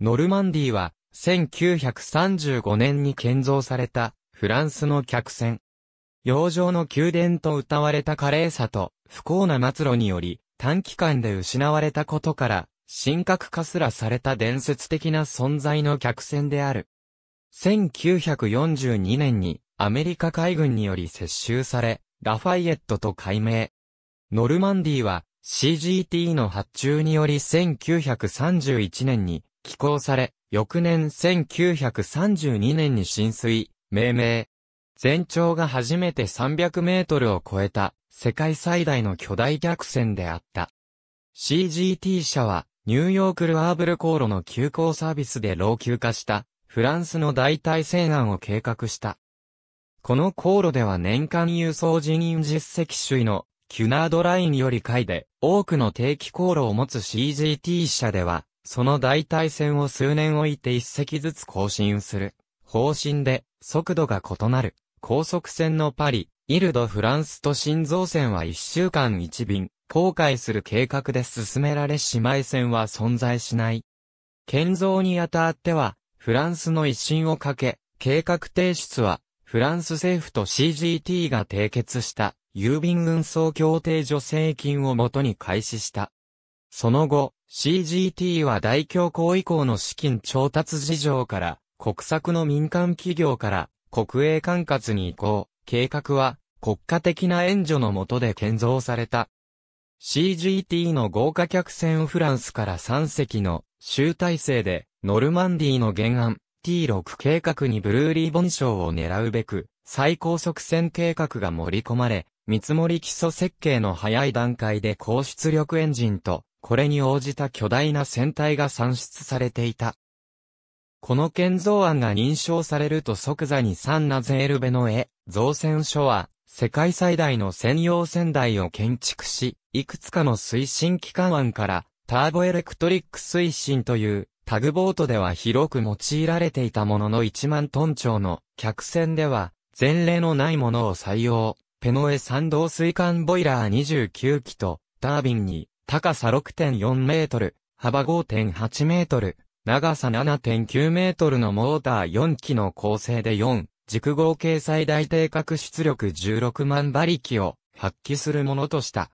ノルマンディは、1935年に建造された、フランスの客船。洋上の宮殿と歌われた華麗さと、不幸な末路により、短期間で失われたことから、神格化すらされた伝説的な存在の客船である。1942年にアメリカ海軍により接収され、ラファイエットと改名。ノルマンディは CGT の発注により1931年に寄港され、翌年1932年に浸水、命名。全長が初めて300メートルを超えた、世界最大の巨大客船であった。CGT 社は、ニューヨークルアーブル航路の急行サービスで老朽化した、フランスの代替船案を計画した。この航路では年間輸送人員実績首位のキュナードラインより下位で多くの定期航路を持つ CGT 社ではその代替船を数年置いて一隻ずつ更新する。方針で、速度が異なる。高速線のパリ、イルド・フランスと新造船は一週間一便、航海する計画で進められ姉妹船は存在しない。建造にあたっては、フランスの一新をかけ、計画提出は、フランス政府と CGT が締結した、郵便運送協定助成金をもとに開始した。その後、CGT は大恐慌以降の資金調達事情から、国策の民間企業から国営管轄に移行、計画は国家的な援助の下で建造された。CGT の豪華客船フランスから3隻の集大成で、ノルマンディの原案 T6 計画にブルーリーボン賞を狙うべく、最高速船計画が盛り込まれ、見積もり基礎設計の早い段階で高出力エンジンとこれに応じた巨大な船体が算出されていた。この建造案が認証されると即座にサンナゼエルベの絵、造船所は、世界最大の専用船台を建築し、いくつかの推進機関案から、ターボエレクトリック推進という、タグボートでは広く用いられていたものの1万トン超の客船では、前例のないものを採用。ペノエ三道水管ボイラー29機と、タービンに、高さ6.4メートル、幅5.8メートル、長さ7.9メートルのモーター4機の構成で4、軸合計最大定格出力16万馬力を発揮するものとした。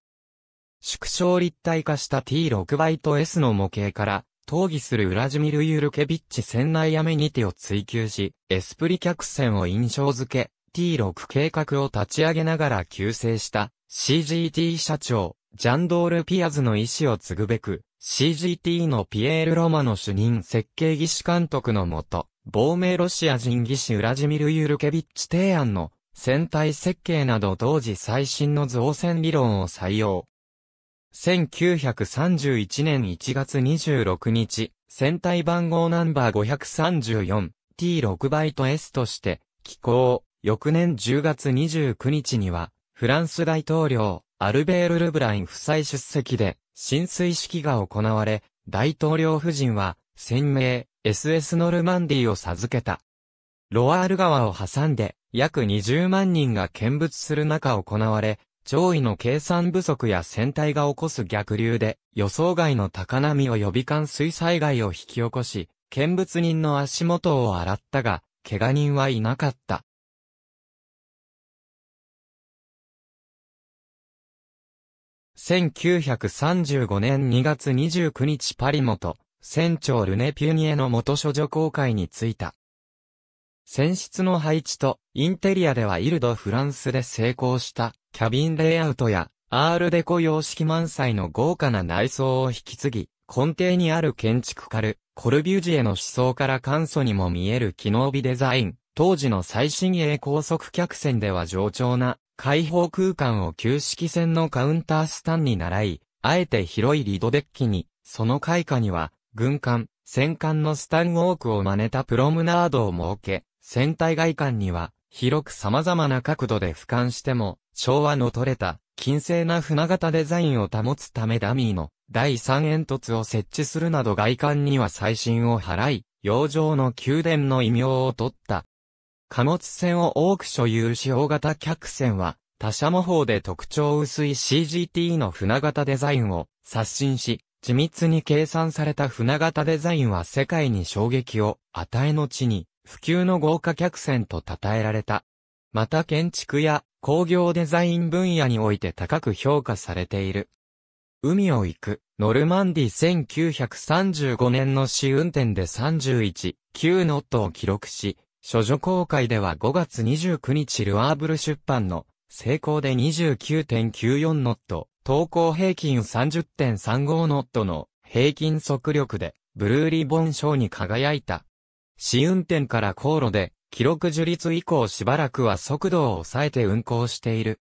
縮小立体化した T6 バイト S の模型から、闘技するウラジミル・ユルケビッチ船内アメニティを追求し、エスプリ客船を印象付け、T6 計画を立ち上げながら急成した CGT 社長、ジャンドール・ピアズの意思を継ぐべく、CGT のピエール・ロマの主任設計技師監督のもと、亡命ロシア人技師ウラジミル・ユルケビッチ提案の船体設計など当時最新の造船理論を採用。1931年1月26日、船体番号ナンバー 534T6 バイト S として、寄港、翌年10月29日には、フランス大統領、アルベール・ルブラン夫妻出席で、浸水式が行われ、大統領夫人は、鮮明、SS ノルマンディを授けた。ロワール川を挟んで、約20万人が見物する中行われ、潮位の計算不足や船体が起こす逆流で、予想外の高波を予び冠水災害を引き起こし、見物人の足元を洗ったが、怪我人はいなかった。1935年2月29日パリ元、船長ルネ・ピュニエの元処女公開に着いた。船室の配置と、インテリアではイルド・フランスで成功したキャビンレイアウトや、アールデコ様式満載の豪華な内装を引き継ぎ、根底にある建築家ル、コルビュジエの思想から簡素にも見える機能美デザイン、当時の最新鋭高速客船では上調な開放空間を旧式船のカウンタースタンに習い、あえて広いリドデッキに、その開花には、軍艦、戦艦のスタンウォークを真似たプロムナードを設け、船体外観には、広く様々な角度で俯瞰しても、昭和の取れた、金星な船型デザインを保つためダミーの第三煙突を設置するなど外観には最新を払い、洋上の宮殿の異名を取った貨物船を多く所有し大型客船は、他社模倣で特徴薄い CGT の船型デザインを刷新し、緻密に計算された船型デザインは世界に衝撃を与えの地に、普及の豪華客船と称えられた。また建築や工業デザイン分野において高く評価されている。海を行く、ノルマンディ1935年の試運転で31、9ノットを記録し、処女公開では5月29日ルアーブル出版の成功で29.94ノット、投稿平均30.35ノットの平均速力でブルーリボン賞に輝いた。試運転から航路で記録樹立以降しばらくは速度を抑えて運行している。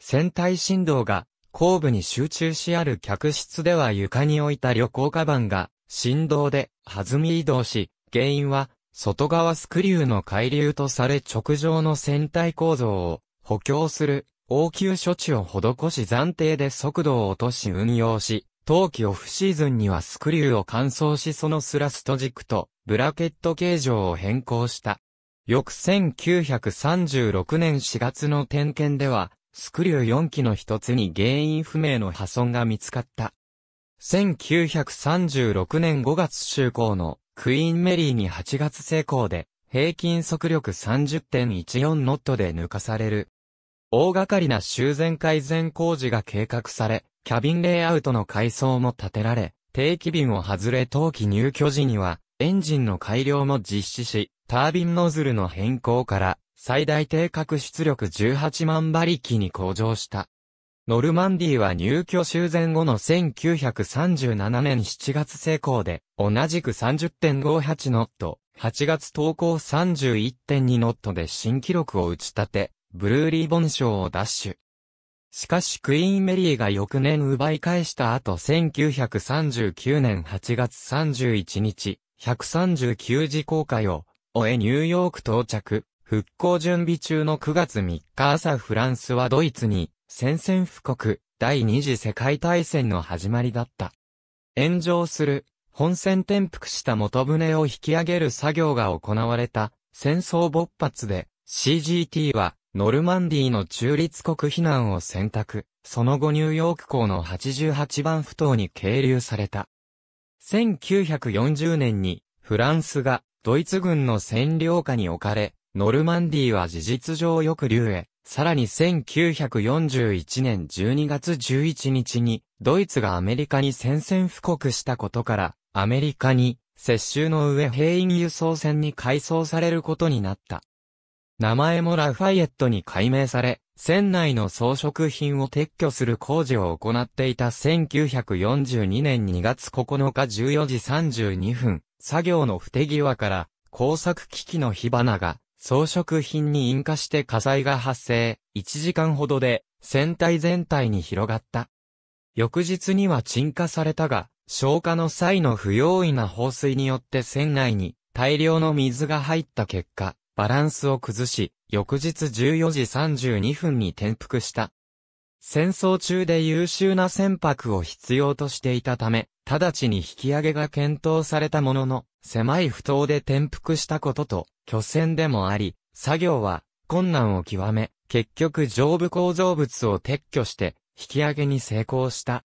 船体振動が後部に集中しある客室では床に置いた旅行カバンが振動で弾み移動し、原因は外側スクリューの海流とされ直上の船体構造を補強する応急処置を施し暫定で速度を落とし運用し、冬季オフシーズンにはスクリューを乾燥しそのスラスト軸とブラケット形状を変更した。翌1936年4月の点検では、スクリュー4機の一つに原因不明の破損が見つかった。1936年5月就航のクイーンメリーに8月成功で、平均速力30.14ノットで抜かされる。大掛かりな修繕改善工事が計画され、キャビンレイアウトの改装も建てられ、定期便を外れ冬季入居時には、エンジンの改良も実施し、タービンノズルの変更から、最大定格出力18万馬力に向上した。ノルマンディは入居終前後の1937年7月成功で、同じく30.58ノット、8月投稿31.2ノットで新記録を打ち立て、ブルーリーボン賞を奪取。しかしクイーンメリーが翌年奪い返した後1939年8月31日、139次公開を終えニューヨーク到着、復興準備中の9月3日朝フランスはドイツに宣戦布告、第二次世界大戦の始まりだった。炎上する、本戦転覆した元船を引き上げる作業が行われた戦争勃発で CGT はノルマンディの中立国避難を選択、その後ニューヨーク港の88番埠頭に係留された。1940年にフランスがドイツ軍の占領下に置かれ、ノルマンディは事実上抑留へさらに1941年12月11日に、ドイツがアメリカに宣戦布告したことから、アメリカに、接収の上兵員輸送船に改装されることになった。名前もラファイエットに改名され、船内の装飾品を撤去する工事を行っていた1942年2月9日14時32分、作業の不手際から工作機器の火花が装飾品に引火して火災が発生、1時間ほどで船体全体に広がった。翌日には沈下されたが、消火の際の不用意な放水によって船内に大量の水が入った結果、バランスを崩し、翌日14時32分に転覆した。戦争中で優秀な船舶を必要としていたため、直ちに引き上げが検討されたものの、狭い不当で転覆したことと、巨船でもあり、作業は困難を極め、結局上部構造物を撤去して引き上げに成功した。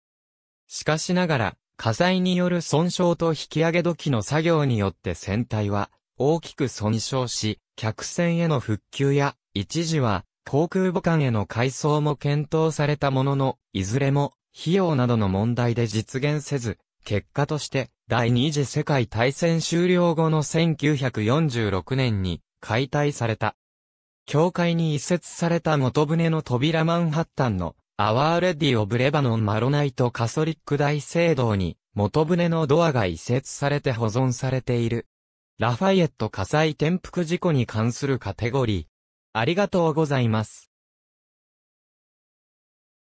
しかしながら、火災による損傷と引き上げ時の作業によって船体は大きく損傷し、客船への復旧や、一時は航空母艦への改装も検討されたものの、いずれも費用などの問題で実現せず、結果として第二次世界大戦終了後の1946年に解体された。教会に移設された元船の扉マンハッタンのアワーレディオブレバノンマロナイトカソリック大聖堂に元船のドアが移設されて保存されている。ラファイエット火災転覆事故に関するカテゴリー。ありがとうございます。